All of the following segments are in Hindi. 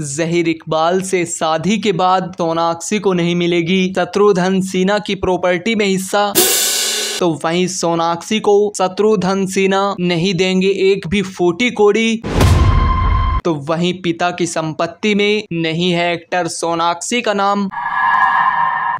जहीर इकबाल से शादी के बाद सोनाक्षी को नहीं मिलेगी शत्रुधन सिन्हा की प्रॉपर्टी में हिस्सा तो वहीं सोनाक्षी को शत्रुधन सिन्हा नहीं देंगे एक भी फूटी कोड़ी तो वहीं पिता की संपत्ति में नहीं है एक्टर सोनाक्षी का नाम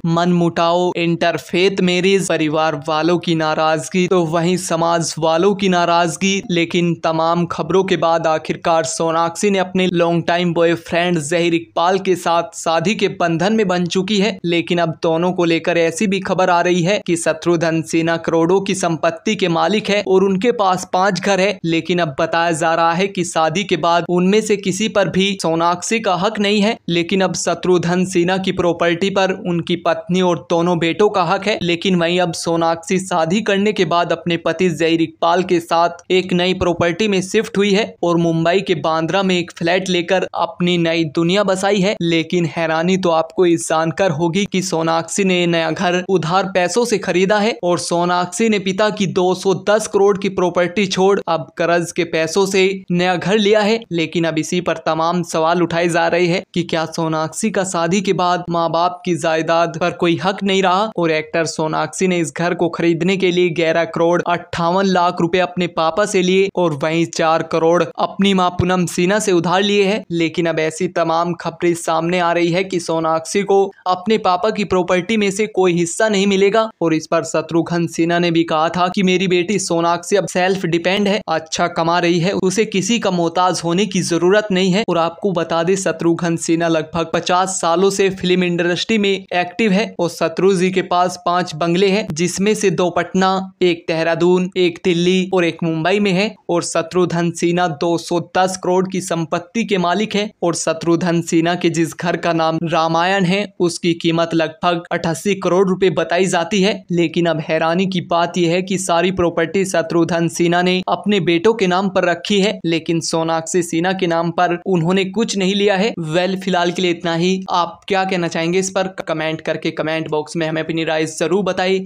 मनमुटाव इंटरफेथ मेरिज परिवार वालों की नाराजगी तो वहीं समाज वालों की नाराजगी लेकिन तमाम खबरों के बाद आखिरकार सोनाक्षी ने अपने long time boyfriend Zaheer Iqbal के साथ शादी के बंधन में बन चुकी है लेकिन अब दोनों को लेकर ऐसी भी खबर आ रही है कि शत्रुधन सेना करोड़ों की संपत्ति के मालिक है और उनके पास पांच घर है लेकिन अब बताया जा रहा है कि शादी के बाद उनमें से किसी पर भी सोनाक्षी का हक नहीं है लेकिन अब शत्रुधन सेना की प्रॉपर्टी पर उनकी पत्नी पत्नी और दोनों बेटों का हक है लेकिन वहीं अब सोनाक्षी शादी करने के बाद अपने पति जयर इकबाल के साथ एक नई प्रॉपर्टी में शिफ्ट हुई है और मुंबई के बांद्रा में एक फ्लैट लेकर अपनी नई दुनिया बसाई है लेकिन हैरानी तो आपको इस जानकर होगी की सोनाक्षी ने नया घर उधार पैसों से खरीदा है और सोनाक्षी ने पिता की दो करोड़ की प्रॉपर्टी छोड़ अब कर्ज के पैसों से नया घर लिया है लेकिन अब इसी पर तमाम सवाल उठाए जा रहे हैं कि क्या सोनाक्षी का शादी के बाद माँ बाप की जायदाद पर कोई हक नहीं रहा और एक्टर सोनाक्षी ने इस घर को खरीदने के लिए ग्यारह करोड़ अट्ठावन लाख रुपए अपने पापा से लिए और वहीं चार करोड़ अपनी माँ पूनम सिन्हा से उधार लिए है लेकिन अब ऐसी तमाम खबरें सामने आ रही है की सोनाक्षी को अपने पापा की प्रॉपर्टी में से कोई हिस्सा नहीं मिलेगा और इस पर शत्रुघ्न सिन्हा ने भी कहा था की मेरी बेटी सोनाक्षी अब सेल्फ डिपेंड है अच्छा कमा रही है उसे किसी का मोहताज होने की जरूरत नहीं है और आपको बता दे शत्रुघ्न सिन्हा लगभग पचास सालों से फिल्म इंडस्ट्री में एक्टिव है और शत्रु जी के पास पांच बंगले हैं जिसमें से दो पटना एक देहरादून एक दिल्ली और एक मुंबई में है और शत्रुधन सिन्हा 210 करोड़ की संपत्ति के मालिक है और शत्रुधन सिन्हा के जिस घर का नाम रामायण है उसकी कीमत लगभग अठासी करोड़ रूपए बताई जाती है लेकिन अब हैरानी की बात यह है की सारी प्रॉपर्टी शत्रुधन सिन्हा ने अपने बेटों के नाम पर रखी है लेकिन सोनाक्षी सिन्हा के नाम पर उन्होंने कुछ नहीं लिया है वेल फिलहाल के लिए इतना ही आप क्या कहना चाहेंगे इस पर कमेंट करें करके कमेंट बॉक्स में हमें अपनी राय ज़रूर बताई